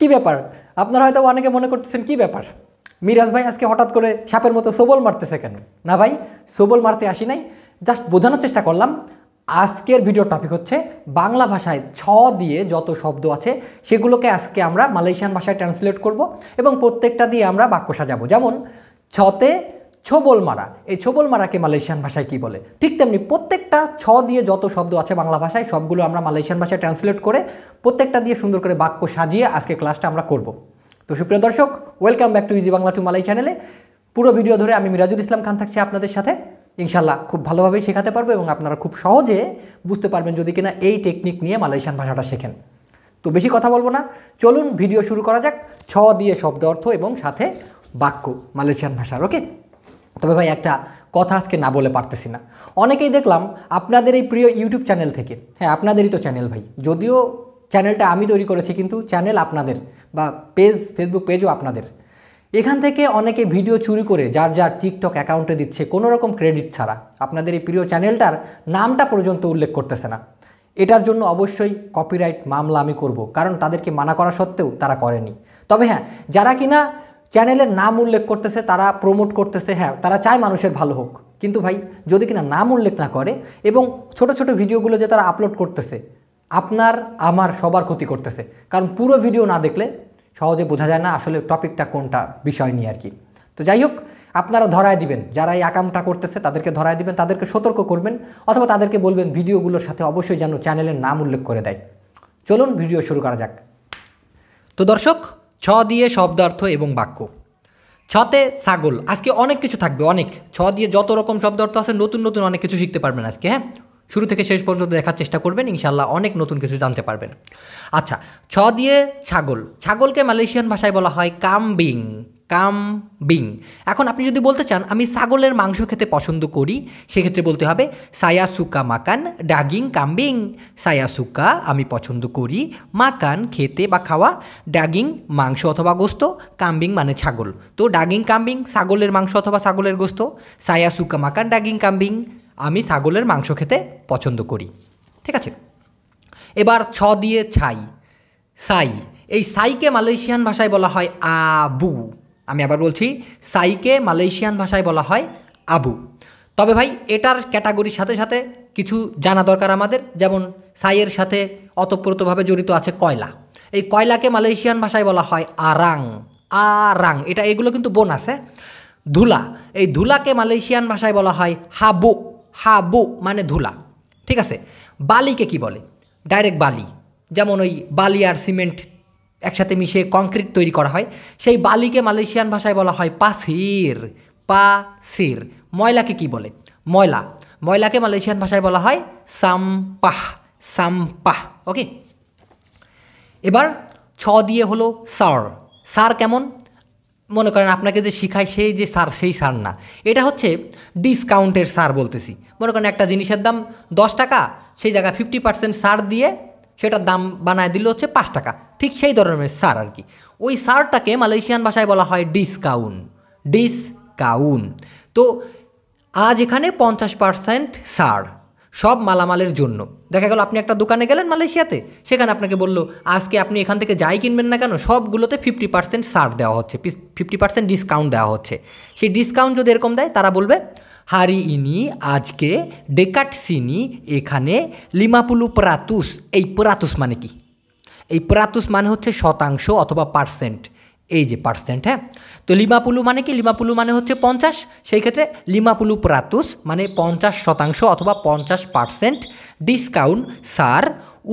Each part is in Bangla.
কি ব্যাপার আপনারা হয়তো অনেকে মনে করতেছেন কি ব্যাপার মিরাজ ভাই আজকে হঠাৎ করে সাপের মতো সবল মারতেছে কেন না ভাই সবল মারতে আসি নাই জাস্ট বোঝানোর চেষ্টা করলাম আজকের ভিডিও টপিক হচ্ছে বাংলা ভাষায় ছ দিয়ে যত শব্দ আছে সেগুলোকে আজকে আমরা মালয়েশিয়ান ভাষায় ট্রান্সলেট করব এবং প্রত্যেকটা দিয়ে আমরা বাক্য সাজাবো যেমন ছতে ছবল মারা এই ছবল মারাকে মালয়েশিয়ান ভাষায় কি বলে ঠিক তেমনি প্রত্যেকটা ছ দিয়ে যত শব্দ আছে বাংলা ভাষায় সবগুলো আমরা মালয়েশিয়ান ভাষায় ট্রান্সলেট করে প্রত্যেকটা দিয়ে সুন্দর করে বাক্য সাজিয়ে আজকে ক্লাসটা আমরা করব তো সুপ্রিয় দর্শক welcome back to easy Bangla টু মালাই চ্যানেলে পুরো ভিডিও ধরে আমি মিরাজুল ইসলাম খান থাকছি আপনাদের সাথে ইনশাল্লাহ খুব ভালোভাবেই শেখাতে পারবো এবং আপনারা খুব সহজে বুঝতে পারবেন যদি কিনা এই টেকনিক নিয়ে মালয়েশিয়ান ভাষাটা শেখেন তো বেশি কথা বলবো না চলুন ভিডিও শুরু করা যাক ছ দিয়ে শব্দ অর্থ এবং সাথে বাক্য মালয়েশিয়ান ভাষার ওকে তবে ভাই একটা কথা আজকে না বলে পারতেছি না অনেকেই দেখলাম আপনাদের এই প্রিয় ইউটিউব চ্যানেল থেকে হ্যাঁ আপনাদেরই তো চ্যানেল ভাই যদিও চ্যানেলটা আমি তৈরি করেছি কিন্তু চ্যানেল আপনাদের বা পেজ ফেসবুক পেজও আপনাদের এখান থেকে অনেকে ভিডিও চুরি করে যার যার টিকটক অ্যাকাউন্টে দিচ্ছে কোনো রকম ক্রেডিট ছাড়া আপনাদের এই প্রিয় চ্যানেলটার নামটা পর্যন্ত উল্লেখ করতেছে না এটার জন্য অবশ্যই কপিরাইট মামলা আমি করব কারণ তাদেরকে মানা করা সত্ত্বেও তারা করেনি তবে হ্যাঁ যারা কিনা চ্যানেলের নাম উল্লেখ করতেছে তারা প্রমোট করতেছে হ্যাঁ তারা চায় মানুষের ভালো হোক কিন্তু ভাই যদি কিনা নাম উল্লেখ না করে এবং ছোট ছোট ভিডিওগুলো যে তারা আপলোড করতেছে আপনার আমার সবার ক্ষতি করতেছে কারণ পুরো ভিডিও না দেখলে সহজে বোঝা যায় না আসলে টপিকটা কোনটা বিষয় নিয়ে আর কি তো যাই হোক আপনারা ধরায় দিবেন যারা এই আকামটা করতেছে তাদেরকে ধরায় দিবেন তাদেরকে সতর্ক করবেন অথবা তাদেরকে বলবেন ভিডিওগুলোর সাথে অবশ্যই যেন চ্যানেলের নাম উল্লেখ করে দেয় চলুন ভিডিও শুরু করা যাক তো দর্শক ছ দিয়ে শব্দার্থ এবং বাক্য ছতে ছাগল আজকে অনেক কিছু থাকবে অনেক ছ দিয়ে যত রকম শব্দার্থ আছে নতুন নতুন অনেক কিছু শিখতে পারবেন আজকে হ্যাঁ শুরু থেকে শেষ পর্যন্ত দেখার চেষ্টা করবেন ইনশাল্লাহ অনেক নতুন কিছু জানতে পারবেন আচ্ছা ছ দিয়ে ছাগল ছাগলকে মালয়েশিয়ান ভাষায় বলা হয় কামবিং কাম বিং এখন আপনি যদি বলতে চান আমি ছাগলের মাংস খেতে পছন্দ করি সেক্ষেত্রে বলতে হবে সায়া সুকা মাকান ডাগিং কাম্বিং সুকা আমি পছন্দ করি মাকান খেতে বা খাওয়া ডাগিং মাংস অথবা গোস্ত কাম্বিং মানে ছাগল তো ডাগিং কাম্বিং ছাগলের মাংস অথবা ছাগলের গোস্ত সায়া সুকা মাকান ডাগিং কাম্বিং আমি ছাগলের মাংস খেতে পছন্দ করি ঠিক আছে এবার ছ দিয়ে ছাই সাই এই সাইকে মালয়েশিয়ান ভাষায় বলা হয় আবু আমি আবার বলছি সাইকে মালয়েশিয়ান ভাষায় বলা হয় আবু তবে ভাই এটার ক্যাটাগরির সাথে সাথে কিছু জানা দরকার আমাদের যেমন সাইয়ের সাথে অতপ্রতভাবে জড়িত আছে কয়লা এই কয়লাকে মালয়েশিয়ান ভাষায় বলা হয় আরাং আরাং এটা এগুলো কিন্তু বোন আছে ধুলা এই ধুলাকে মালয়েশিয়ান ভাষায় বলা হয় হাবু হাবু মানে ধুলা ঠিক আছে বালিকে কি বলে ডাইরেক্ট বালি যেমন ওই বালি আর সিমেন্ট একসাথে মিশে কংক্রিট তৈরি করা হয় সেই বালিকে মালয়েশিয়ান ভাষায় বলা হয় পাসির পাসির ময়লাকে কি বলে ময়লা ময়লাকে মালয়েশিয়ান ভাষায় বলা হয় সাম্পাহ সাম্পাহ ওকে এবার ছ দিয়ে হলো সার সার কেমন মনে করেন আপনাকে যে শিখায় সেই যে সার সেই সার না এটা হচ্ছে ডিসকাউন্টের সার বলতেছি মনে করেন একটা জিনিসের দাম দশ টাকা সেই জায়গায় ফিফটি পার্সেন্ট সার দিয়ে সেটার দাম বানায় দিল হচ্ছে পাঁচ টাকা ঠিক সেই ধরনের সার আর কি ওই সারটাকে মালয়েশিয়ান ভাষায় বলা হয় ডিসকাউন ডিসকাউন তো আজ এখানে পঞ্চাশ পার্সেন্ট সার সব মালামালের জন্য দেখা গেল আপনি একটা দোকানে গেলেন মালয়েশিয়াতে সেখানে আপনাকে বলল আজকে আপনি এখান থেকে যাই কিনবেন না কেন সবগুলোতে ফিফটি পার্সেন্ট সার দেওয়া হচ্ছে ফিফটি পার্সেন্ট ডিসকাউন্ট দেওয়া হচ্ছে সেই ডিসকাউন্ট যদি এরকম দেয় তারা বলবে হারি ইনি আজকে ডেকাট সিনি এখানে লিমাপুলু প্রাতুস এই প্রাতুস মানে কি এই প্রাতুস মানে হচ্ছে শতাংশ অথবা পার্সেন্ট এই যে পার্সেন্ট হ্যাঁ তো লিমাপুলু মানে কি লিমাপুলু মানে হচ্ছে পঞ্চাশ সেই ক্ষেত্রে লিমাপুলু প্রাতুস মানে পঞ্চাশ শতাংশ অথবা পঞ্চাশ পার্সেন্ট ডিসকাউন্ট সার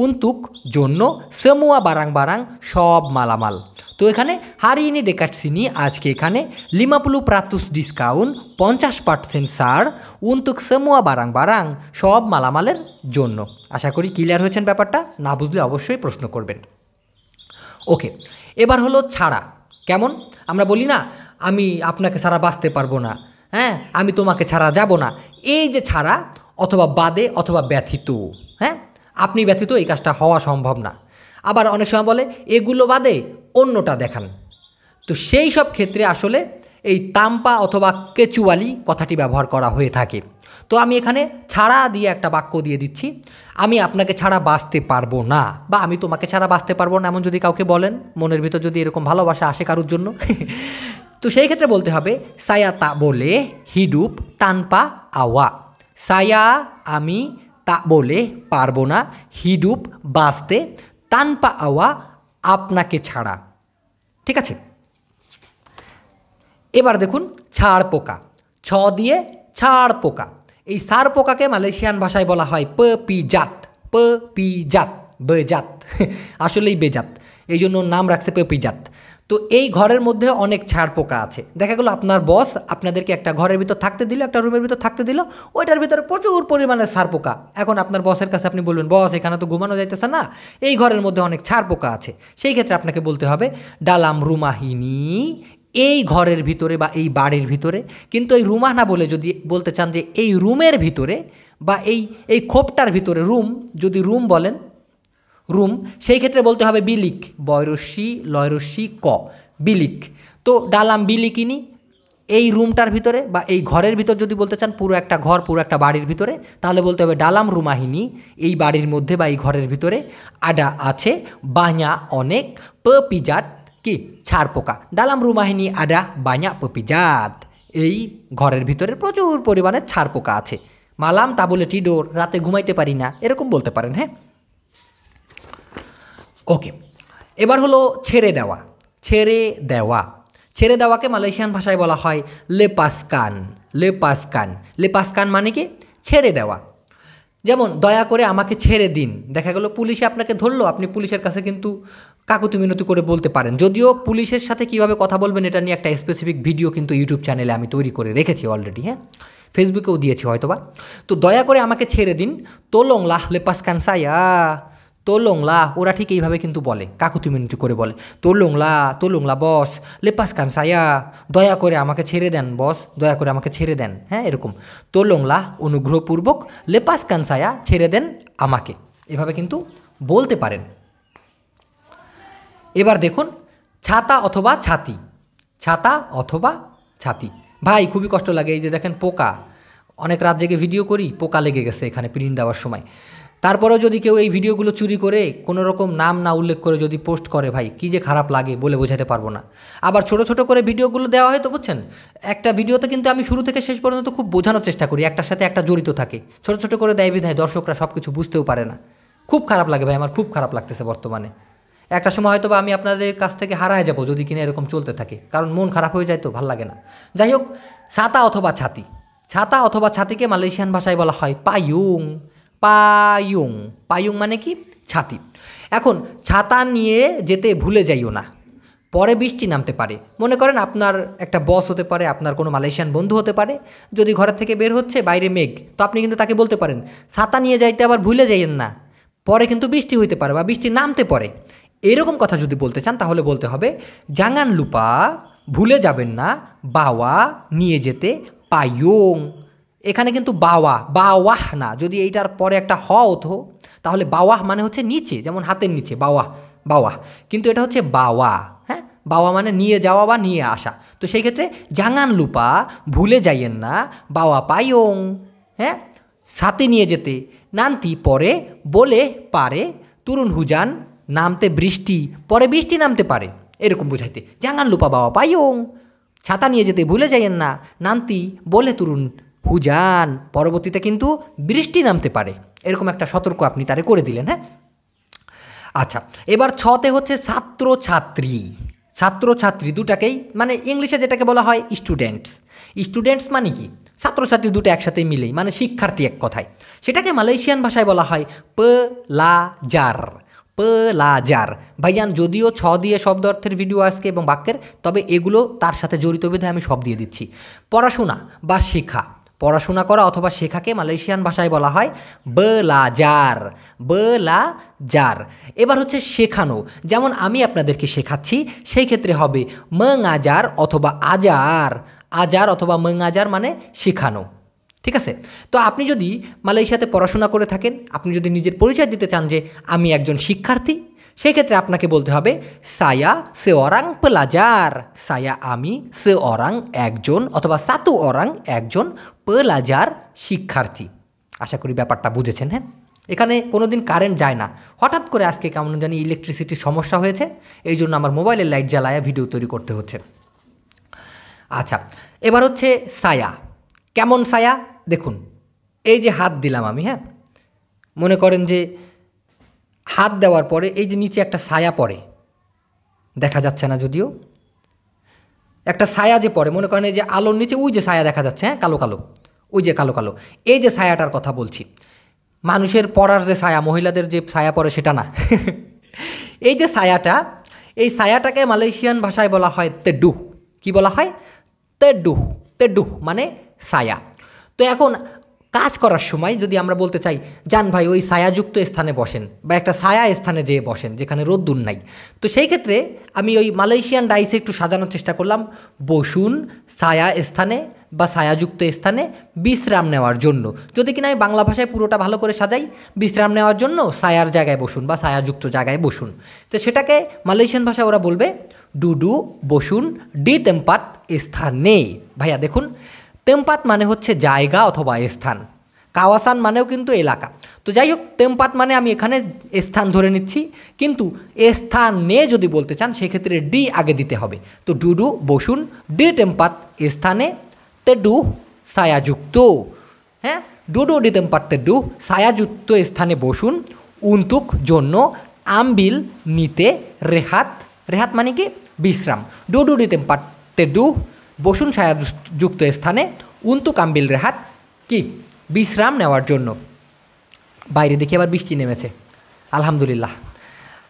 উন্তুক জন্য সেমুয়া বারাং বারাং সব মালামাল তো এখানে হারিয়ে ডেকাটসিনি আজকে এখানে লিমাপুলু প্রাতুস ডিসকাউন্ট পঞ্চাশ পার্সেন্ট সার উন্তুক সেমুয়া বারাং বারাং সব মালামালের জন্য আশা করি ক্লিয়ার হয়েছেন ব্যাপারটা না বুঝলে অবশ্যই প্রশ্ন করবেন ওকে এবার হলো ছাড়া কেমন আমরা বলি না আমি আপনাকে ছাড়া বাঁচতে পারবো না হ্যাঁ আমি তোমাকে ছাড়া যাব না এই যে ছাড়া অথবা বাদে অথবা ব্যথিত হ্যাঁ আপনি ব্যথিত এই কাজটা হওয়া সম্ভব না আবার অনেক সময় বলে এগুলো বাদে অন্যটা দেখান তো সেই সব ক্ষেত্রে আসলে এই তাম্পা অথবা কেচুয়ালি কথাটি ব্যবহার করা হয়ে থাকে তো আমি এখানে ছাড়া দিয়ে একটা বাক্য দিয়ে দিচ্ছি আমি আপনাকে ছাড়া বাঁচতে পারবো না বা আমি তোমাকে ছাড়া বাঁচতে পারবো না এমন যদি কাউকে বলেন মনের ভিতর যদি এরকম ভালোবাসা আসে কারোর জন্য তো সেই ক্ষেত্রে বলতে হবে সায়া তা বলে হিডুপ তানপা আওয়া সায়া আমি তা বলে পারবো না হিডুপ বাঁচতে তানপা আওয়া আপনাকে ছাড়া ঠিক আছে এবার দেখুন ছাড় পোকা ছ দিয়ে ছাড় পোকা এই সার পোকাকে মালয়েশিয়ান ভাষায় বলা হয় প পি জাত প পি জাত বেজাত আসলেই বেজাত এই জন্য নাম রাখছে পেপিজাত তো এই ঘরের মধ্যে অনেক ছাড় পোকা আছে দেখা গেলো আপনার বস আপনাদেরকে একটা ঘরের ভিতর থাকতে দিল একটা রুমের ভিতর থাকতে দিল ওইটার ভিতরে প্রচুর পরিমাণে ছাড় পোকা এখন আপনার বসের কাছে আপনি বলবেন বস এখানে তো ঘুমানো যাইতেছে না এই ঘরের মধ্যে অনেক ছাড় পোকা আছে সেই ক্ষেত্রে আপনাকে বলতে হবে ডালাম রুমাহিনী এই ঘরের ভিতরে বা এই বাড়ির ভিতরে কিন্তু এই রুমানা বলে যদি বলতে চান যে এই রুমের ভিতরে বা এই এই খোপটার ভিতরে রুম যদি রুম বলেন রুম সেই ক্ষেত্রে বলতে হবে বিলিক বয়রস্যি লয়রস্যি ক বিলিক তো ডালাম বিলিকিনি এই রুমটার ভিতরে বা এই ঘরের ভিতর যদি বলতে চান পুরো একটা ঘর পুরো একটা বাড়ির ভিতরে তাহলে বলতে হবে ডালাম রুমাহিনী এই বাড়ির মধ্যে বা এই ঘরের ভিতরে আডা আছে বাঁয়া অনেক প পিজাট কি ছাড় পোকা ডালাম রুমাহিনী ini ada পপিজাত এই ঘরের ভিতরে প্রচুর পরিমাণে ছাড় পোকা আছে মালাম তা বলে টিডোর রাতে ঘুমাইতে পারি না এরকম বলতে পারেন হ্যাঁ ওকে এবার হলো ছেড়ে দেওয়া ছেড়ে দেওয়া ছেড়ে দেওয়াকে মালয়েশিয়ান ভাষায় বলা হয় লেপাসকান লেপাসকান লেপাসকান মানে কি ছেড়ে দেওয়া যেমন দয়া করে আমাকে ছেড়ে দিন দেখা গেল পুলিশে আপনাকে ধরলো আপনি পুলিশের কাছে কিন্তু কাকুতি করে বলতে পারেন যদিও পুলিশের সাথে কিভাবে কথা বলবেন এটা নিয়ে একটা স্পেসিফিক ভিডিও কিন্তু ইউটিউব চ্যানেলে আমি তৈরি করে রেখেছি অলরেডি হ্যাঁ ফেসবুকেও দিয়েছি হয়তোবা তো দয়া করে আমাকে ছেড়ে দিন তোলং লাহ লেপাস কানসাইয়া তোলংলা ওরা ঠিক এইভাবে কিন্তু বলে কাকুতি মিনতি করে বলে তোলংলা তোলংলা বস লেপাস কানসায়া দয়া করে আমাকে ছেড়ে দেন বস দয়া করে আমাকে ছেড়ে দেন হ্যাঁ এরকম তোলংলা অনুগ্রহপূর্বক লেপাস কানসায়া ছেড়ে দেন আমাকে এভাবে কিন্তু বলতে পারেন এবার দেখুন ছাতা অথবা ছাতি ছাতা অথবা ছাতি ভাই খুবই কষ্ট লাগে এই যে দেখেন পোকা অনেক রাত জেগে ভিডিও করি পোকা লেগে গেছে এখানে প্রিন্ট দেওয়ার সময় তারপরেও যদি কেউ এই ভিডিওগুলো চুরি করে কোনো রকম নাম না উল্লেখ করে যদি পোস্ট করে ভাই কী যে খারাপ লাগে বলে বোঝাতে পারবো না আবার ছোট ছোট করে ভিডিওগুলো দেওয়া হয় তো বুঝছেন একটা ভিডিওতে কিন্তু আমি শুরু থেকে শেষ পর্যন্ত খুব বোঝানোর চেষ্টা করি একটার সাথে একটা জড়িত থাকে ছোট ছোট করে দেয় বিধায় দর্শকরা সব কিছু বুঝতেও পারে না খুব খারাপ লাগে ভাই আমার খুব খারাপ লাগতেছে বর্তমানে একটা সময় হয়তো বা আমি আপনাদের কাছ থেকে হারায় যাব যদি কিনা এরকম চলতে থাকে কারণ মন খারাপ হয়ে যায় তো ভাল লাগে না যাই হোক ছাতা অথবা ছাতি ছাতা অথবা ছাতিকে মালয়েশিয়ান ভাষায় বলা হয় পায়ুং পায়ুং পায়ুং মানে কি ছাতি এখন ছাতা নিয়ে যেতে ভুলে যাইও না পরে বৃষ্টি নামতে পারে মনে করেন আপনার একটা বস হতে পারে আপনার কোনো মালয়েশিয়ান বন্ধু হতে পারে যদি ঘরের থেকে বের হচ্ছে বাইরে মেঘ তো আপনি কিন্তু তাকে বলতে পারেন ছাতা নিয়ে যাইতে আবার ভুলে যাইয়েন না পরে কিন্তু বৃষ্টি হইতে পারে বা বৃষ্টি নামতে পারে এরকম কথা যদি বলতে চান তাহলে বলতে হবে জাঙ্গান লুপা ভুলে যাবেন না বাওয়া নিয়ে যেতে পায়ং এখানে কিন্তু বাওয়া বাওয়াহ না যদি এইটার পরে একটা হ ওঠো তাহলে বাওয়াহ মানে হচ্ছে নিচে যেমন হাতের নিচে বাওয়াহ বাওয়াহ কিন্তু এটা হচ্ছে বাওয়া হ্যাঁ বাওয়া মানে নিয়ে যাওয়া বা নিয়ে আসা তো সেই ক্ষেত্রে জাঙ্গান লুপা ভুলে যাইয়েন না বাওয়া পায়ং হ্যাঁ সাথে নিয়ে যেতে নান্তি পরে বলে পারে তরুণ হুজান নামতে বৃষ্টি পরে বৃষ্টি নামতে পারে এরকম বুঝাইতে জাঙ্গান লুপা বাবা পাইয়ং ছাতা নিয়ে যেতে ভুলে যাইয়েন না নামতি বলে তরুণ হুজান পরবর্তীতে কিন্তু বৃষ্টি নামতে পারে এরকম একটা সতর্ক আপনি তারে করে দিলেন হ্যাঁ আচ্ছা এবার ছতে হচ্ছে ছাত্র ছাত্রী ছাত্র ছাত্রী দুটাকেই মানে ইংলিশে যেটাকে বলা হয় স্টুডেন্টস স্টুডেন্টস মানে কি ছাত্রছাত্রী দুটো একসাথে মিলেই মানে শিক্ষার্থী এক কথায় সেটাকে মালয়েশিয়ান ভাষায় বলা হয় প লা জার প্লাজার ভাইজান যদিও ছ দিয়ে শব্দ অর্থের ভিডিও আজকে এবং বাক্যের তবে এগুলো তার সাথে জড়িত বিধে আমি সব দিয়ে দিচ্ছি পড়াশোনা বা শেখা পড়াশোনা করা অথবা শেখাকে মালয়েশিয়ান ভাষায় বলা হয় বলাজার বলাজার এবার হচ্ছে শেখানো যেমন আমি আপনাদেরকে শেখাচ্ছি সেই ক্ষেত্রে হবে মং আজার অথবা আজার আজার অথবা মং আজার মানে শেখানো ঠিক আছে তো আপনি যদি মালয়েশিয়াতে পড়াশোনা করে থাকেন আপনি যদি নিজের পরিচয় দিতে চান যে আমি একজন শিক্ষার্থী সেক্ষেত্রে আপনাকে বলতে হবে সায়া সে অরাং পেলাজার সায়া আমি সে অরাং একজন অথবা সাতু অরাং একজন পেলাজার শিক্ষার্থী আশা করি ব্যাপারটা বুঝেছেন হ্যাঁ এখানে কোনো দিন কারেন্ট যায় না হঠাৎ করে আজকে কেমন জানি ইলেকট্রিসিটির সমস্যা হয়েছে এই জন্য আমার মোবাইলের লাইট জ্বালায় ভিডিও তৈরি করতে হচ্ছে আচ্ছা এবার হচ্ছে সায়া কেমন সায়া দেখুন এই যে হাত দিলাম আমি হ্যাঁ মনে করেন যে হাত দেওয়ার পরে এই যে নিচে একটা ছায়া পড়ে দেখা যাচ্ছে না যদিও একটা ছায়া যে পড়ে মনে করেন এই যে আলোর নিচে ওই যে ছায়া দেখা যাচ্ছে হ্যাঁ কালো কালো ওই যে কালো কালো এই যে ছায়াটার কথা বলছি মানুষের পড়ার যে ছায়া মহিলাদের যে ছায়া পড়ে সেটা না এই যে ছায়াটা এই ছায়াটাকে মালয়েশিয়ান ভাষায় বলা হয় তেডুহ কি বলা হয় তেডুহ তেডুহ মানে ছায়া তো এখন কাজ করার সময় যদি আমরা বলতে চাই যান ভাই ওই ছায়াযুক্ত স্থানে বসেন বা একটা ছায়া স্থানে যেয়ে বসেন যেখানে রোদ্দুর নাই তো সেই ক্ষেত্রে আমি ওই মালয়েশিয়ান ডাইসে একটু সাজানোর চেষ্টা করলাম বসুন ছায়া স্থানে বা ছায়াযুক্ত স্থানে বিশ্রাম নেওয়ার জন্য যদি কিনা আমি বাংলা ভাষায় পুরোটা ভালো করে সাজাই বিশ্রাম নেওয়ার জন্য ছায়ার জায়গায় বসুন বা ছায়াযুক্ত জায়গায় বসুন তো সেটাকে মালয়েশিয়ান ভাষায় ওরা বলবে ডুডু বসুন ডি টেম্পাত স্থানে ভাইয়া দেখুন তেমপাত মানে হচ্ছে জায়গা অথবা স্থান কাওয়াসান মানেও কিন্তু এলাকা তো যাই হোক তেমপাত মানে আমি এখানে স্থান ধরে নিচ্ছি কিন্তু স্থানে যদি বলতে চান সেক্ষেত্রে ডি আগে দিতে হবে তো ডুডু বসুন ডি টেম্পাত স্থানে ডু সায়াযুক্ত হ্যাঁ ডুডু ডি টেম্পাত ডু সায়াযুক্ত স্থানে বসুন উন্তুক জন্য আমবিল নিতে রেহাত রেহাত মানে কি বিশ্রাম ডুডু ডি টেম্পাত ডু বসুন ছায়াযুক্ত স্থানে উন্তু কাম্বিল রেহাত কি বিশ্রাম নেওয়ার জন্য বাইরে দেখি আবার বৃষ্টি নেমেছে আলহামদুলিল্লাহ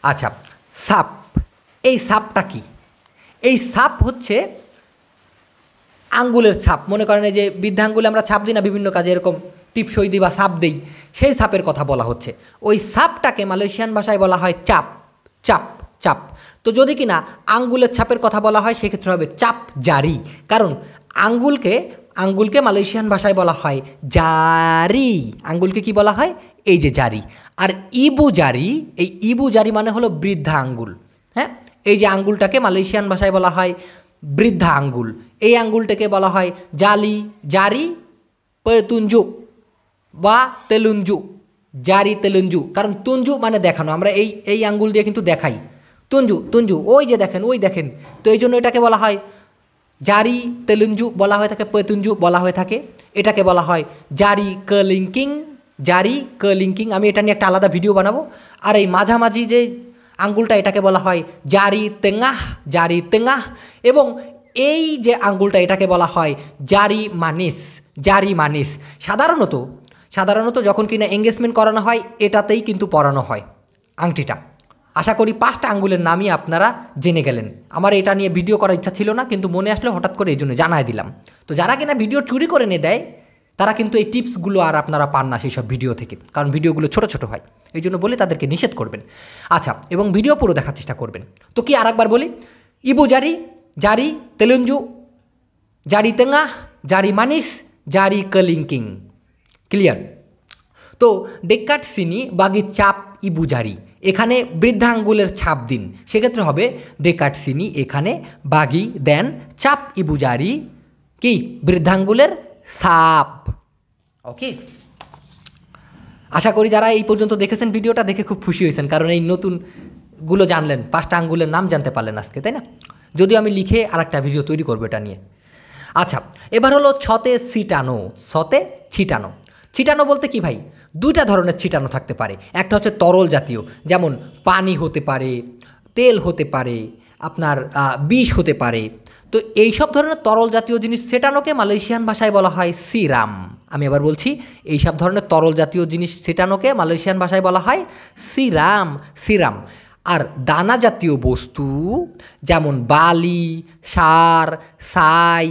আচ্ছা সাপ এই সাপটা কি এই সাপ হচ্ছে আঙ্গুলের ছাপ মনে করেন যে বৃদ্ধাঙ্গুলে আমরা ছাপ দিই না বিভিন্ন কাজে এরকম টিপসই দিই বা সাপ দিই সেই সাপের কথা বলা হচ্ছে ওই সাপটাকে মালয়েশিয়ান ভাষায় বলা হয় চাপ চাপ চাপ তো যদি কিনা আঙ্গুলের ছাপের কথা বলা হয় সেক্ষেত্রে হবে চাপ জারি কারণ আঙ্গুলকে আঙ্গুলকে মালয়েশিয়ান ভাষায় বলা হয় জারি আঙ্গুলকে কি বলা হয় এই যে জারি আর ইবু জারি এই ইবু জারি মানে হলো বৃদ্ধা আঙ্গুল হ্যাঁ এই যে আঙ্গুলটাকে মালয়েশিয়ান ভাষায় বলা হয় বৃদ্ধা আঙ্গুল এই আঙ্গুলটাকে বলা হয় জালি জারি পেতুঞ্জু বা তেলুঞ্জু জারি তেলুঞ্জু কারণ তুঞ্জু মানে দেখানো আমরা এই এই আঙ্গুল দিয়ে কিন্তু দেখাই তুঞ্জু তুঞ্জু ওই যে দেখেন ওই দেখেন তো এই জন্য এটাকে বলা হয় জারি তেলুঞ্জু বলা হয়ে থাকে পেতুঞ্জু বলা হয়ে থাকে এটাকে বলা হয় জারি কলিঙ্কিং জারি কলিঙ্কিং আমি এটা নিয়ে একটা আলাদা ভিডিও বানাবো আর এই মাঝামাঝি যে আঙ্গুলটা এটাকে বলা হয় জারি তেঙাহ জারি তেঙাহ এবং এই যে আঙ্গুলটা এটাকে বলা হয় জারি মানিস জারি মানিস সাধারণত সাধারণত যখন কিনা এঙ্গেজমেন্ট করানো হয় এটাতেই কিন্তু পরানো হয় আংটিটা আশা করি পাঁচটা আঙ্গুলের নামই আপনারা জেনে গেলেন আমার এটা নিয়ে ভিডিও করার ইচ্ছা ছিল না কিন্তু মনে আসলে হঠাৎ করে এই জন্য জানায় দিলাম তো যারা কিনা ভিডিও চুরি করে নিয়ে দেয় তারা কিন্তু এই টিপসগুলো আর আপনারা পান না সেই সব ভিডিও থেকে কারণ ভিডিওগুলো ছোট ছোট হয় এই জন্য বলে তাদেরকে নিষেধ করবেন আচ্ছা এবং ভিডিও পুরো দেখার চেষ্টা করবেন তো কি আর একবার বলি ইবু জারি জারি তেলুঞ্জু জারি তেঙ্গা জারি মানিস জারি কলিঙ্কিং ক্লিয়ার তো ডেকাট সিনি বাগি চাপ ইবু জারি এখানে বৃদ্ধাঙ্গুলের ছাপ দিন সেক্ষেত্রে হবে ডেকাটসিনি এখানে বাগি দেন চাপ ইবুজারি কি বৃদ্ধাঙ্গুলের সাপ ওকে আশা করি যারা এই পর্যন্ত দেখেছেন ভিডিওটা দেখে খুব খুশি হয়েছেন কারণ এই নতুনগুলো জানলেন পাঁচটা আঙ্গুলের নাম জানতে পারলেন আজকে তাই না যদিও আমি লিখে আর একটা ভিডিও তৈরি করবো এটা নিয়ে আচ্ছা এবার হলো ছতে ছিটানো ছতে ছিটানো ছিটানো বলতে কি ভাই দুইটা ধরনের ছিটানো থাকতে পারে একটা হচ্ছে তরল জাতীয় যেমন পানি হতে পারে তেল হতে পারে আপনার বিষ হতে পারে তো এই সব ধরনের তরল জাতীয় জিনিস ছেটানোকে মালয়েশিয়ান ভাষায় বলা হয় সিরাম আমি আবার বলছি এই সব ধরনের তরল জাতীয় জিনিস ছেটানোকে মালয়েশিয়ান ভাষায় বলা হয় সিরাম সিরাম আর দানা জাতীয় বস্তু যেমন বালি সার সাই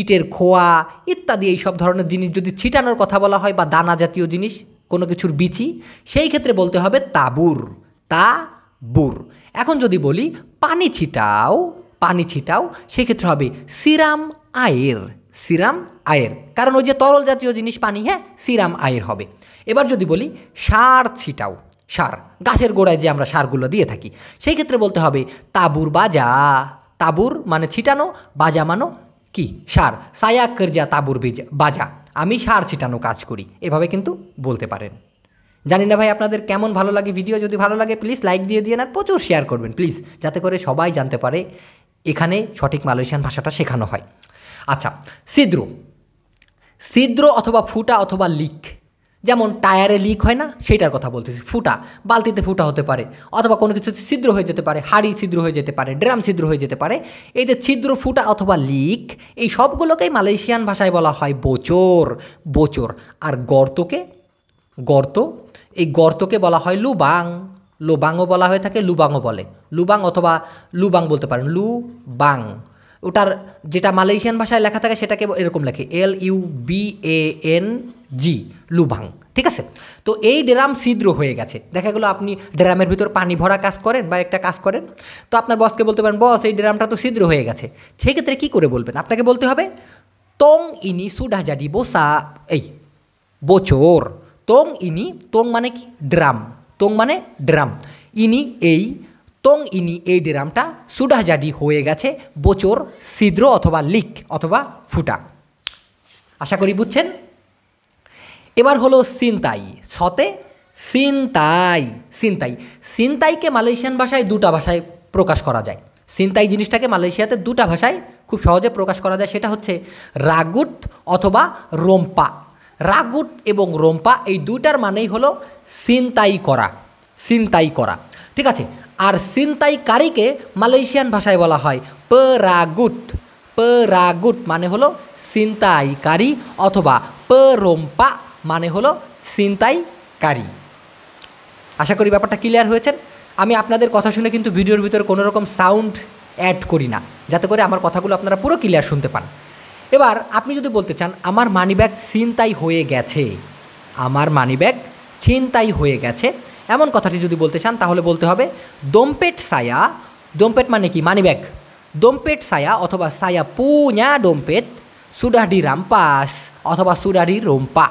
ইটের খোয়া ইত্যাদি এই সব ধরনের জিনিস যদি ছিটানোর কথা বলা হয় বা দানা জাতীয় জিনিস কোনো কিছুর বিচি সেই ক্ষেত্রে বলতে হবে তাবুর তা বুর এখন যদি বলি পানি ছিটাও পানি ছিটাও সেক্ষেত্রে হবে সিরাম আয়ের সিরাম আয়ের কারণ ওই যে তরল জাতীয় জিনিস পানি হ্যাঁ সিরাম আয়ের হবে এবার যদি বলি সার ছিটাও সার গাছের গোড়ায় যে আমরা সারগুলো দিয়ে থাকি সেই ক্ষেত্রে বলতে হবে তাবুর বাজা তাবুর মানে ছিটানো বাজা মানো কি সার সায়া কর্জা তাবুর বিজা বাজা আমি সার ছিটানো কাজ করি এভাবে কিন্তু বলতে পারেন জানি না ভাই আপনাদের কেমন ভালো লাগে ভিডিও যদি ভালো লাগে প্লিজ লাইক দিয়ে দিয়ে আর প্রচুর শেয়ার করবেন প্লিজ যাতে করে সবাই জানতে পারে এখানে সঠিক মালয়েশিয়ান ভাষাটা শেখানো হয় আচ্ছা সিদ্র ছিদ্র অথবা ফুটা অথবা লিক যেমন টায়ারে লিক হয় না সেইটার কথা বলতেছি ফুটা বালতিতে ফুটা হতে পারে অথবা কোনো কিছু ছিদ্র হয়ে যেতে পারে হাড়ি ছিদ্র হয়ে যেতে পারে ড্রাম ছিদ্র হয়ে যেতে পারে এই যে ছিদ্র ফুটা অথবা লিক এই সবগুলোকেই মালয়েশিয়ান ভাষায় বলা হয় বোচর বোচর আর গর্তকে গর্ত এই গর্তকে বলা হয় লুবাং লুবাংও বলা হয়ে থাকে লুবাংও বলে লুবাং অথবা লুবাং বলতে পারেন লু বাং ওটার যেটা মালয়েশিয়ান ভাষায় লেখা থাকে সেটাকে এরকম লেখে L U B A N G লুভাং ঠিক আছে তো এই ড্রাম ছিদ্র হয়ে গেছে দেখা গেলো আপনি ড্রামের ভিতর পানি ভরা কাজ করেন বা একটা কাজ করেন তো আপনার বসকে বলতে পারেন বস এই ড্রামটা তো ছিদ্র হয়ে গেছে সেক্ষেত্রে কী করে বলবেন আপনাকে বলতে হবে তং ইনি সুডা জাডি বোসা এই বোচোর তং ইনি তং মানে কি ড্রাম তং মানে ড্রাম ইনি এই তং ইনি এই ড্রামটা সুডাহাজাডি হয়ে গেছে বোচর ছিদ্র অথবা লিক অথবা ফুটা আশা করি বুঝছেন এবার হলো সিনতাই সতে সিনতাই সিনতাই সিনতাইকে মালয়েশিয়ান ভাষায় দুটা ভাষায় প্রকাশ করা যায় সিনতাই জিনিসটাকে মালয়েশিয়াতে দুটা ভাষায় খুব সহজে প্রকাশ করা যায় সেটা হচ্ছে রাগুট অথবা রোম্পা রাগুট এবং রোম্পা এই দুটার মানেই হলো সিনতাই করা সিনতাই করা ঠিক আছে আর ছিনতাইকারীকে মালয়েশিয়ান ভাষায় বলা হয় পরাগুট পরাগুট মানে হলো ছিনতাইকারী অথবা পেরোম্পা মানে হলো ছিনতাইকারী আশা করি ব্যাপারটা ক্লিয়ার হয়েছেন আমি আপনাদের কথা শুনে কিন্তু ভিডিওর ভিতরে কোনো রকম সাউন্ড অ্যাড করি না যাতে করে আমার কথাগুলো আপনারা পুরো ক্লিয়ার শুনতে পান এবার আপনি যদি বলতে চান আমার মানি ব্যাগ ছিনতাই হয়ে গেছে আমার মানি ব্যাগ ছিনতাই হয়ে গেছে এমন কথাটি যদি বলতে চান তাহলে বলতে হবে দোমপেট সায়া দোমপেট মানে কি মানি ব্যাগ দোমপেট সায়া অথবা সায়া পুঞা ডোম্পেট সুডাডি রামপাস অথবা সুডাডি রোম্পা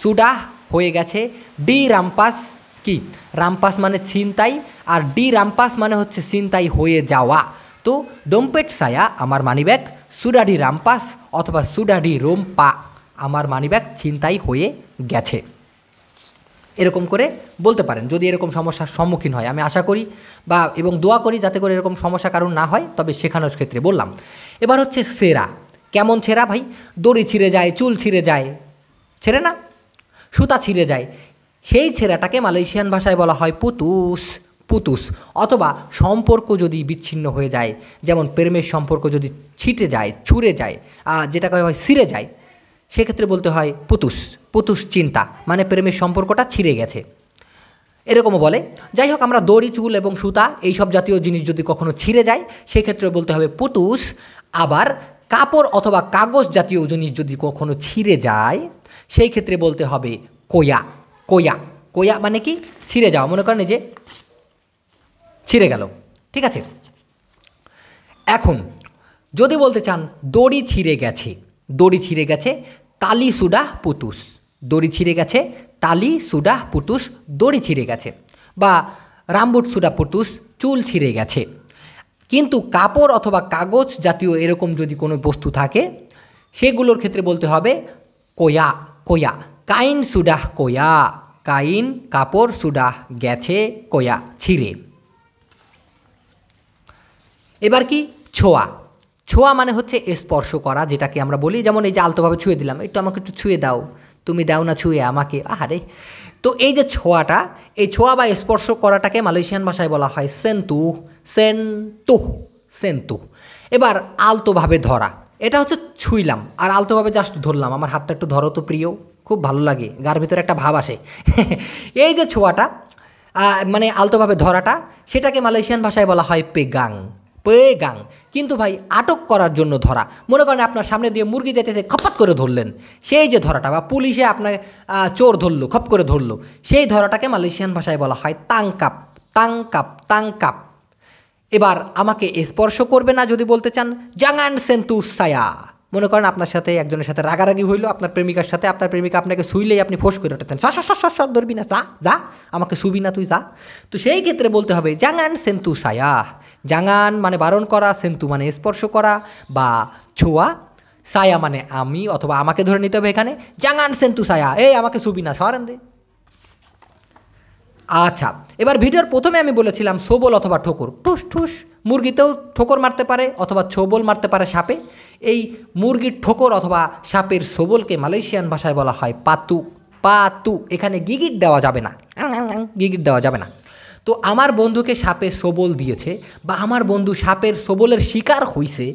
সুডা হয়ে গেছে ডি রামপাস কি রামপাস মানে ছিনতাই আর ডি রামপাস মানে হচ্ছে ছিনতাই হয়ে যাওয়া তো ডোমপেট সায়া আমার মানি ব্যাগ সুডাডি রামপাস অথবা সুডাডি রোম্পা আমার মানিব্যাগ ছিনতাই হয়ে গেছে এরকম করে বলতে পারেন যদি এরকম সমস্যার সম্মুখীন হয় আমি আশা করি বা এবং দোয়া করি যাতে করে এরকম সমস্যা কারণ না হয় তবে শেখানোর ক্ষেত্রে বললাম এবার হচ্ছে সেরা কেমন ছেঁড়া ভাই দড়ি ছিঁড়ে যায় চুল ছিঁড়ে যায় ছেড়ে না সুতা ছিঁড়ে যায় সেই ছেঁড়াটাকে মালয়েশিয়ান ভাষায় বলা হয় পুতুস পুতুস অথবা সম্পর্ক যদি বিচ্ছিন্ন হয়ে যায় যেমন প্রেমের সম্পর্ক যদি ছিটে যায় ছুঁড়ে যায় যেটা কয় হয় সিরে যায় সেক্ষেত্রে বলতে হয় পুতুস পুতুস চিন্তা মানে প্রেমের সম্পর্কটা ছিঁড়ে গেছে এরকমও বলে যাই হোক আমরা দড়ি চুল এবং সুতা এই সব জাতীয় জিনিস যদি কখনো ছিঁড়ে যায় সেক্ষেত্রে বলতে হবে পুতুস আবার কাপড় অথবা কাগজ জাতীয় জিনিস যদি কখনো ছিঁড়ে যায় সেই ক্ষেত্রে বলতে হবে কোয়া কোয়া কোয়া মানে কি ছিঁড়ে যাওয়া মনে করেন যে ছিঁড়ে গেল ঠিক আছে এখন যদি বলতে চান দড়ি ছিঁড়ে গেছে দড়ি ছিঁড়ে গেছে তালি সুডাহ পুতুস দড়ি ছিঁড়ে গেছে তালি সুডাহ পুতুস দড়ি ছিঁড়ে গেছে বা রামবুট সুডা পুতুস চুল ছিঁড়ে গেছে কিন্তু কাপড় অথবা কাগজ জাতীয় এরকম যদি কোনো বস্তু থাকে সেগুলোর ক্ষেত্রে বলতে হবে কোয়া কোয়া কাইন সুডাহ কোয়া কাইন কাপড় সুডাহ গেছে কোয়া ছিঁড়ে এবার কি ছোয়া ছোঁয়া মানে হচ্ছে স্পর্শ করা যেটাকে আমরা বলি যেমন এই যে আলতোভাবে ছুঁয়ে দিলাম একটু আমাকে একটু ছুঁয়ে দাও তুমি দাও না ছুঁয়ে আমাকে আহারে তো এই যে ছোঁয়াটা এই ছোঁয়া বা স্পর্শ করাটাকে মালয়েশিয়ান ভাষায় বলা হয় সেন্তু সেন্তু সেন্তু এবার আলতোভাবে ধরা এটা হচ্ছে ছুঁইলাম আর আলতোভাবে জাস্ট ধরলাম আমার হাতটা একটু ধরো তো প্রিয় খুব ভালো লাগে গার ভিতরে একটা ভাব আসে এই যে ছোঁয়াটা মানে আলতোভাবে ধরাটা সেটাকে মালয়েশিয়ান ভাষায় বলা হয় পেগাং পেগাং কিন্তু ভাই আটক করার জন্য ধরা মনে করেন আপনার সামনে দিয়ে মুরগি যেতেছে খপাত করে ধরলেন সেই যে ধরাটা বা পুলিশে আপনার চোর ধরলো খপ করে ধরলো সেই ধরাটাকে মালয়েশিয়ান ভাষায় বলা হয় তাংকাপ তাংকাপ তাংকাপ এবার আমাকে স্পর্শ করবে না যদি বলতে চান জাঙ্গান সায়া মনে করেন আপনার সাথে একজনের সাথে রাগারাগি হইলো আপনার প্রেমিকার সাথে আপনার প্রেমিকা আপনাকে শুইলেই আপনি ফোস করে উঠেছেন সা সর ধরবি না যা যা আমাকে শুবি না তুই যা তো সেই ক্ষেত্রে বলতে হবে জাঙান সেন্তু সায়া জাঙান মানে বারণ করা সেন্তু মানে স্পর্শ করা বা ছোঁয়া সায়া মানে আমি অথবা আমাকে ধরে নিতে হবে এখানে জাঙান সেন্তু সায়া এই আমাকে শুবি না সরেন দে আচ্ছা এবার ভিডিওর প্রথমে আমি বলেছিলাম সোবল অথবা ঠোকর ঠুস ঠুস মুরগিতেও ঠোকর মারতে পারে অথবা ছোবল মারতে পারে সাপে এই মুরগির ঠোকর অথবা সাপের সোবলকে মালয়েশিয়ান ভাষায় বলা হয় পাতু পাতু এখানে গিগিট দেওয়া যাবে না গিগিট দেওয়া যাবে না তো আমার বন্ধুকে সাপে সবল দিয়েছে বা আমার বন্ধু সাপের সবলের শিকার হইছে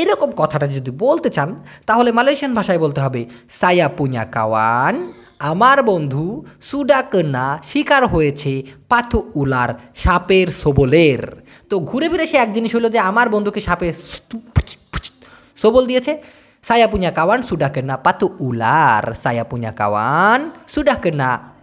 এরকম কথাটা যদি বলতে চান তাহলে মালয়েশিয়ান ভাষায় বলতে হবে সায়া পুঁয়া কাওয়ান আমার বন্ধু সুডাকন্যা শিকার হয়েছে পাথু উলার সাপের সবলের তো ঘুরে ফিরে সে এক জিনিস হলো যে আমার বন্ধুকে সাপে সবল দিয়েছে saya কাওয়ান kawan sudah উলার patu ular. Saya punya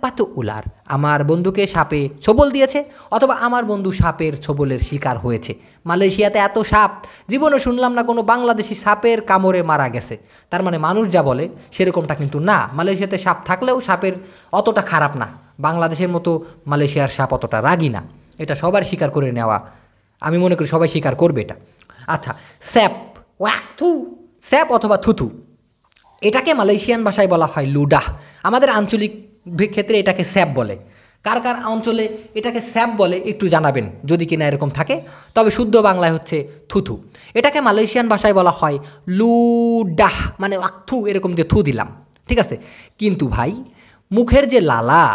পাতু উলার আমার বন্ধুকে সাপে ছবল দিয়েছে অথবা আমার বন্ধু সাপের ছবলের শিকার হয়েছে মালয়েশিয়াতে এত সাপ জীবনে শুনলাম না কোনো বাংলাদেশি সাপের কামড়ে মারা গেছে তার মানে মানুষ যা বলে সেরকমটা কিন্তু না মালয়েশিয়াতে সাপ থাকলেও সাপের অতটা খারাপ না বাংলাদেশের মতো মালয়েশিয়ার সাপ অতটা রাগি না এটা সবার স্বীকার করে নেওয়া আমি মনে করি সবাই স্বীকার করবে এটা আচ্ছা স্যাপ থু স্যাপ অথবা থুথু এটাকে মালয়েশিয়ান ভাষায় বলা হয় লুডাহ আমাদের আঞ্চলিক ক্ষেত্রে এটাকে স্যাপ বলে কার কার অঞ্চলে এটাকে স্যাপ বলে একটু জানাবেন যদি কিনা এরকম থাকে তবে শুদ্ধ বাংলায় হচ্ছে থুথু এটাকে মালয়েশিয়ান ভাষায় বলা হয় লুডাহ মানে আক্ষু এরকম যে থু দিলাম ঠিক আছে কিন্তু ভাই মুখের যে লালা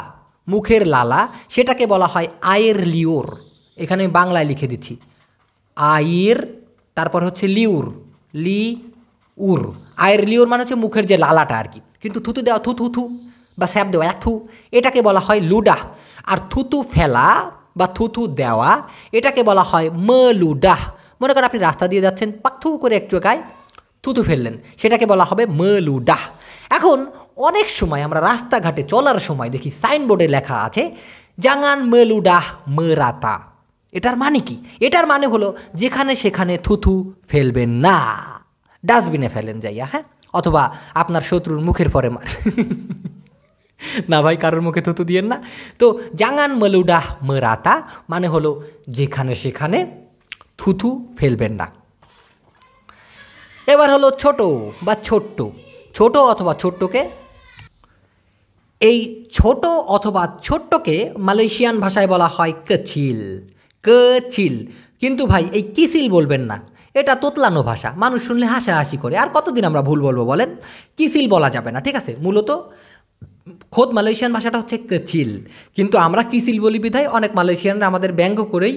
মুখের লালা সেটাকে বলা হয় আয়ের লিওর এখানে আমি বাংলায় লিখে দিচ্ছি আয়ের তারপর হচ্ছে লিউর লি উর আয়ের লিওর মানে হচ্ছে মুখের যে লালাটা আর কি কিন্তু থুতু দেওয়া থু থু থু বা স্যাপ দেওয়া এক থু এটাকে বলা হয় লুডাহ আর থুতু ফেলা বা থুথু দেওয়া এটাকে বলা হয় লুডাহ মনে করেন আপনি রাস্তা দিয়ে যাচ্ছেন পাকথু করে এক জায়গায় থুতু ফেললেন সেটাকে বলা হবে লুডাহ এখন অনেক সময় আমরা রাস্তাঘাটে চলার সময় দেখি সাইনবোর্ডে লেখা আছে জাঙান ম রাতা এটার মানে কি এটার মানে হলো যেখানে সেখানে থুথু ফেলবেন না ডাস্টবিনে ফেলেন যাইয়া হ্যাঁ অথবা আপনার শত্রুর মুখের পরে মার না ভাই কারোর মুখে থুতু দিয়েন না তো জাঙান মলুডাহ মরাতা মানে হলো যেখানে সেখানে থুথু ফেলবেন না এবার হলো ছোট বা ছোট্ট ছোট অথবা ছোট্টকে এই ছোট অথবা ছোট্টকে মালয়েশিয়ান ভাষায় বলা হয় কচিল কচিল কিন্তু ভাই এই কিসিল বলবেন না এটা তোতলানো ভাষা মানুষ শুনলে হাসাহাসি করে আর কতদিন আমরা ভুল বলবো বলেন কিসিল বলা যাবে না ঠিক আছে মূলত খোদ মালয়েশিয়ান ভাষাটা হচ্ছে চিল কিন্তু আমরা কিচিল বলি বিধায় অনেক মালয়েশিয়ানরা আমাদের ব্যঙ্গ করেই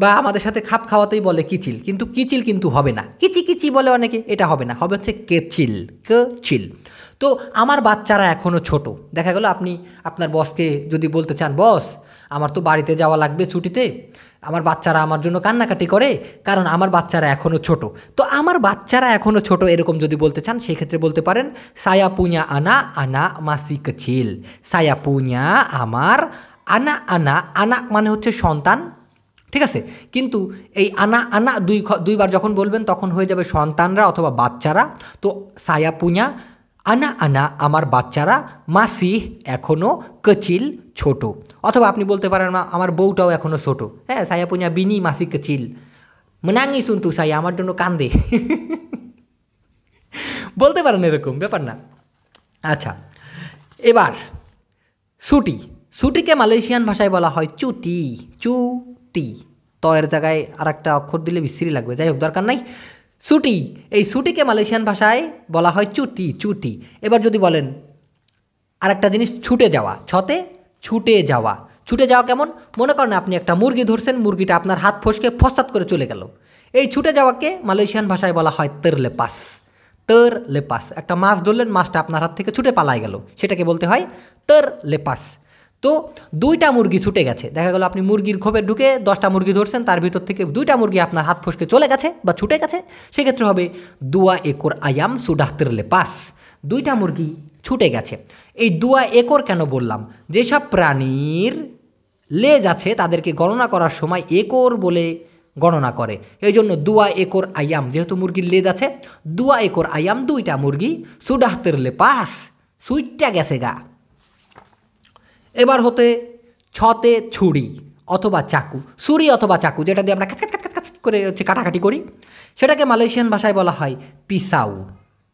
বা আমাদের সাথে খাপ খাওয়াতেই বলে কিচিল কিন্তু কিচিল কিন্তু হবে না কিচি কিচি বলে অনেকে এটা হবে না হবে হচ্ছে কেচিল চিল তো আমার বাচ্চারা এখনও ছোট দেখা গেল আপনি আপনার বসকে যদি বলতে চান বস আমার তো বাড়িতে যাওয়া লাগবে ছুটিতে আমার বাচ্চারা আমার জন্য কান্নাকাটি করে কারণ আমার বাচ্চারা এখনও ছোট তো আমার বাচ্চারা এখনও ছোট এরকম যদি বলতে চান সেক্ষেত্রে বলতে পারেন সায়া পুঁয়া আনা আনা মাসিক ছিল সায়া পুঁয়া আমার আনা আনা আনা মানে হচ্ছে সন্তান ঠিক আছে কিন্তু এই আনা আনা দুই দুইবার যখন বলবেন তখন হয়ে যাবে সন্তানরা অথবা বাচ্চারা তো সায়া পুঁয়া আনা আনা আমার বাচ্চারা মাসি এখনও কচিল ছোট অথবা আপনি বলতে পারেন আমার বউটাও এখনও ছোট হ্যাঁ সাইয়া পুঁয়া বিনি মাসি কচিল মনাঙ্গি শুনতু সাইয়া আমার জন্য কান্দে বলতে পারেন এরকম ব্যাপার না আচ্ছা এবার সুটি সুটিকে মালয়েশিয়ান ভাষায় বলা হয় চুটি চুটি ত এর জায়গায় আর একটা অক্ষর দিলে বিশ্রী লাগবে যাই হোক দরকার নাই সুটি এই সুটিকে মালয়েশিয়ান ভাষায় বলা হয় চুটি চুটি এবার যদি বলেন আরেকটা জিনিস ছুটে যাওয়া ছতে ছুটে যাওয়া ছুটে যাওয়া কেমন মনে করেন আপনি একটা মুরগি ধরছেন মুরগিটা আপনার হাত ফসকে ফসাত করে চলে গেল এই ছুটে যাওয়াকে মালয়েশিয়ান ভাষায় বলা হয় তের লেপাস তের লেপাস একটা মাছ ধরলেন মাছটা আপনার হাত থেকে ছুটে পালাই গেল সেটাকে বলতে হয় তের লেপাস তো দুইটা মুরগি ছুটে গেছে দেখা গেল আপনি মুরগির খোপে ঢুকে দশটা মুরগি ধরছেন তার ভিতর থেকে দুইটা মুরগি আপনার হাত ফসকে চলে গেছে বা ছুটে গেছে সেক্ষেত্রে হবে দুয়া একর আয়াম তেরলে পাস দুইটা মুরগি ছুটে গেছে এই দুয়া একর কেন বললাম যেসব প্রাণীর লেজ আছে তাদেরকে গণনা করার সময় একর বলে গণনা করে এই জন্য দুয়া একর আয়াম যেহেতু মুরগির লেজ আছে দুয়া একর আয়াম দুইটা মুরগি সুডাহতেরলে পাস সুইটটা গেছে গা এবার হতে ছতে ছুরি অথবা চাকু ছুরি অথবা চাকু যেটা দিয়ে আমরা খাচ খাচ করে হচ্ছে কাটাকাটি করি সেটাকে মালয়েশিয়ান ভাষায় বলা হয় পিসাউ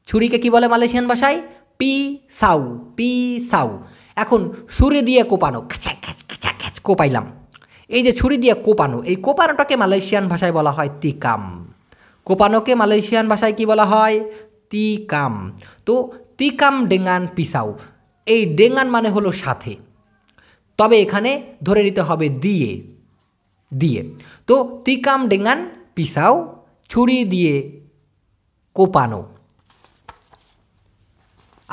ছুরিকে কি বলে মালয়েশিয়ান ভাষায় পি সাউ পি সাউ এখন ছুরি দিয়ে কোপানো খ্যাচা খ্যাচ খ্যাচা খ্যাচ কোপাইলাম এই যে ছুরি দিয়ে কোপানো এই কোপানোটাকে মালয়েশিয়ান ভাষায় বলা হয় তিকাম কোপানোকে মালয়েশিয়ান ভাষায় কি বলা হয় তিকাম তো তিকাম ডেঙ্গান পিসাউ এই ডেঙ্গান মানে হলো সাথে তবে এখানে ধরে নিতে হবে দিয়ে দিয়ে তো তিকাম ডেঙ্গান পিসাও ছুরি দিয়ে কোপানো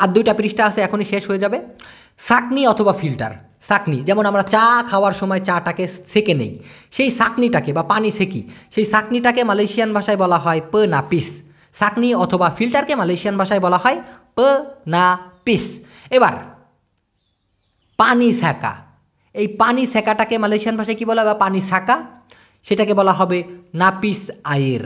আর দুইটা পৃষ্ঠা আছে এখনই শেষ হয়ে যাবে সাকনি অথবা ফিল্টার সাকনি যেমন আমরা চা খাওয়ার সময় চাটাকে সেকে নেই সেই সাকনিটাকে বা পানি সেকি সেই সাকনিটাকে মালয়েশিয়ান ভাষায় বলা হয় প না পিস সাকনি অথবা ফিল্টারকে মালয়েশিয়ান ভাষায় বলা হয় প না পিস এবার পানি সেকা এই পানি সেকাটাকে মালয়েশিয়ান ভাষায় কী বলা বা পানি সাকা সেটাকে বলা হবে নাপিস আয়ের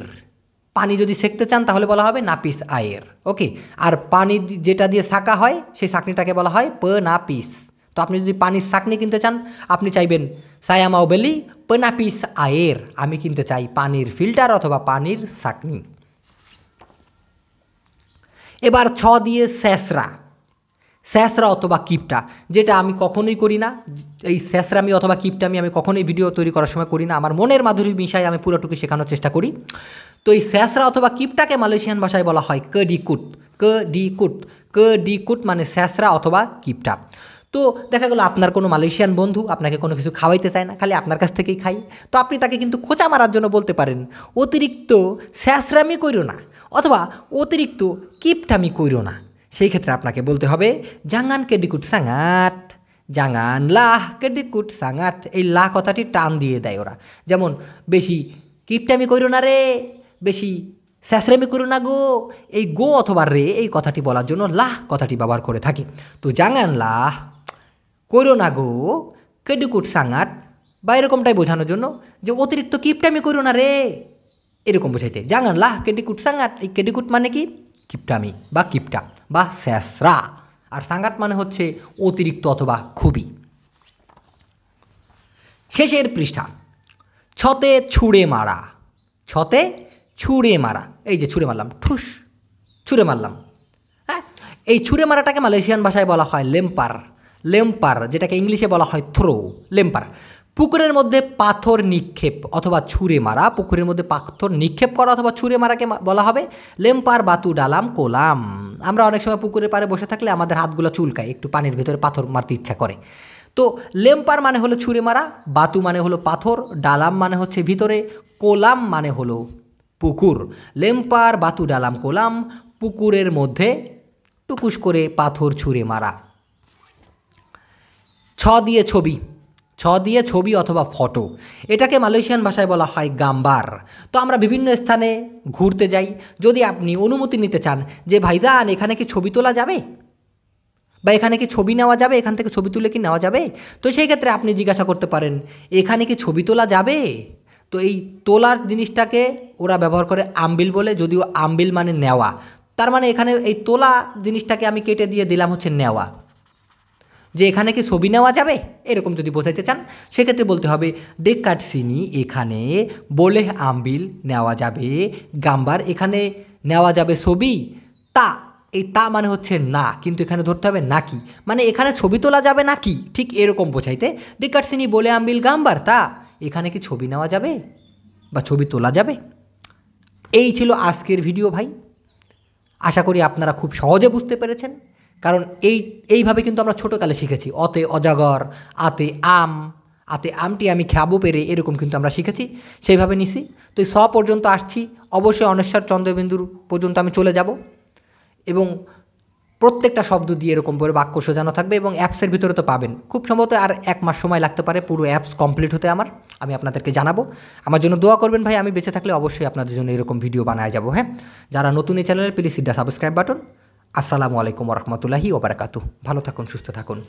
পানি যদি সেকতে চান তাহলে বলা হবে নাপিস আয়ের ওকে আর পানি যেটা দিয়ে সাকা হয় সেই সাকনিটাকে বলা হয় প নাপিস তো আপনি যদি পানির সাকনি কিনতে চান আপনি চাইবেন সায়ামাও বেলি প নাপিস আয়ের আমি কিনতে চাই পানির ফিল্টার অথবা পানির সাকনি এবার ছ দিয়ে স্যাঁসরা স্যাসরা অথবা কিপটা যেটা আমি কখনোই করি না এই স্যাসরামি অথবা কিপটামি আমি কখনোই ভিডিও তৈরি করার সময় করি না আমার মনের মাধুরী মিশাই আমি পুরোটুকু শেখানোর চেষ্টা করি তো এই স্যাসরা অথবা কিপটাকে মালয়েশিয়ান ভাষায় বলা হয় ক ডি কুট ক ডি কুট ক ডি কুট মানে স্যাসরা অথবা কিপটা তো দেখা গেলো আপনার কোনো মালয়েশিয়ান বন্ধু আপনাকে কোনো কিছু খাওয়াইতে চায় না খালি আপনার কাছ থেকেই খাই তো আপনি তাকে কিন্তু খোঁচা মারার জন্য বলতে পারেন অতিরিক্ত স্যাসরামি করিও না অথবা অতিরিক্ত কিপটামি করিও না সেই ক্ষেত্রে আপনাকে বলতে হবে জাঙ্গান কেডিকুট সাঙ্গাত জাঙ্গান লাহ কেডিকুট সাঙাত এই লা কথাটি টান দিয়ে দেয় ওরা যেমন বেশি কিপটামি করো না রে বেশি স্যাসরেমি করো না গো এই গো অথবা রে এই কথাটি বলার জন্য লাহ কথাটি ব্যবহার করে থাকি তো জাঙ্গান লাহ করো না গো কেডিকুট সাঙাত বা এরকমটাই বোঝানোর জন্য যে অতিরিক্ত কিপটামি করো না রে এরকম বোঝাইতে জাঙ্গান লাহ কেডিকুট সাঙাট এই কেডিকুট মানে কি কিপটামি বা কিপটা বা স্যাসরা আর সাঙ্গাত মানে হচ্ছে অতিরিক্ত অথবা খুবই শেষের পৃষ্ঠা ছতে ছুঁড়ে মারা ছতে ছুঁড়ে মারা এই যে ছুঁড়ে মারলাম ঠুস ছুঁড়ে মারলাম হ্যাঁ এই ছুঁড়ে মারাটাকে মালয়েশিয়ান ভাষায় বলা হয় লেম্পার লেম্পার যেটাকে ইংলিশে বলা হয় থ্রো লেম্পার পুকুরের মধ্যে পাথর নিক্ষেপ অথবা ছুঁড়ে মারা পুকুরের মধ্যে পাথর নিক্ষেপ করা অথবা ছুঁড়ে মারাকে বলা হবে লেম্পার বাতু ডালাম কোলাম আমরা অনেক সময় পুকুরের পাড়ে বসে থাকলে আমাদের হাতগুলো চুলকায় একটু পানির ভিতরে পাথর মারতে ইচ্ছা করে তো লেম্পার মানে হলো ছুঁড়ে মারা বাতু মানে হলো পাথর ডালাম মানে হচ্ছে ভিতরে কোলাম মানে হলো পুকুর লেম্পার বাতু ডালাম কোলাম পুকুরের মধ্যে টুকুস করে পাথর ছুঁড়ে মারা ছ দিয়ে ছবি ছ দিয়ে ছবি অথবা ফটো এটাকে মালয়েশিয়ান ভাষায় বলা হয় গাম্বার তো আমরা বিভিন্ন স্থানে ঘুরতে যাই যদি আপনি অনুমতি নিতে চান যে ভাইদান এখানে কি ছবি তোলা যাবে বা এখানে কি ছবি নেওয়া যাবে এখান থেকে ছবি তুলে কি নেওয়া যাবে তো সেই ক্ষেত্রে আপনি জিজ্ঞাসা করতে পারেন এখানে কি ছবি তোলা যাবে তো এই তোলার জিনিসটাকে ওরা ব্যবহার করে আম্বিল বলে যদিও আম্বিল মানে নেওয়া তার মানে এখানে এই তোলা জিনিসটাকে আমি কেটে দিয়ে দিলাম হচ্ছে নেওয়া যে এখানে কি ছবি নেওয়া যাবে এরকম যদি বোঝাইতে চান সেক্ষেত্রে বলতে হবে সিনি এখানে বলে আম্বিল নেওয়া যাবে গাম্বার এখানে নেওয়া যাবে ছবি তা এই তা মানে হচ্ছে না কিন্তু এখানে ধরতে হবে নাকি মানে এখানে ছবি তোলা যাবে নাকি ঠিক এরকম বোঝাইতে সিনি বলে আম্বিল গাম্বার তা এখানে কি ছবি নেওয়া যাবে বা ছবি তোলা যাবে এই ছিল আজকের ভিডিও ভাই আশা করি আপনারা খুব সহজে বুঝতে পেরেছেন কারণ এই এইভাবে কিন্তু আমরা ছোটোকালে শিখেছি অতে অজাগর আতে আম আতে আমটি আমি খাবো পেরে এরকম কিন্তু আমরা শিখেছি সেইভাবে নিছি তো এই স পর্যন্ত আসছি অবশ্যই অনেশ্বর চন্দ্রবিন্দুর পর্যন্ত আমি চলে যাব এবং প্রত্যেকটা শব্দ দিয়ে এরকম করে বাক্য সাজানো থাকবে এবং অ্যাপসের ভিতরে তো পাবেন খুব সম্ভবত আর এক মাস সময় লাগতে পারে পুরো অ্যাপস কমপ্লিট হতে আমার আমি আপনাদেরকে জানাবো আমার জন্য দোয়া করবেন ভাই আমি বেঁচে থাকলে অবশ্যই আপনাদের জন্য এরকম ভিডিও বানায় যাবো হ্যাঁ যারা নতুন এই চ্যানেলে প্লিজ সিদ্ধা সাবস্ক্রাইব বাটন আসসালামু আলাইকুম রহমতুল্লাহি ওবরাকাতু ভালো থাকুন সুস্থ থাকুন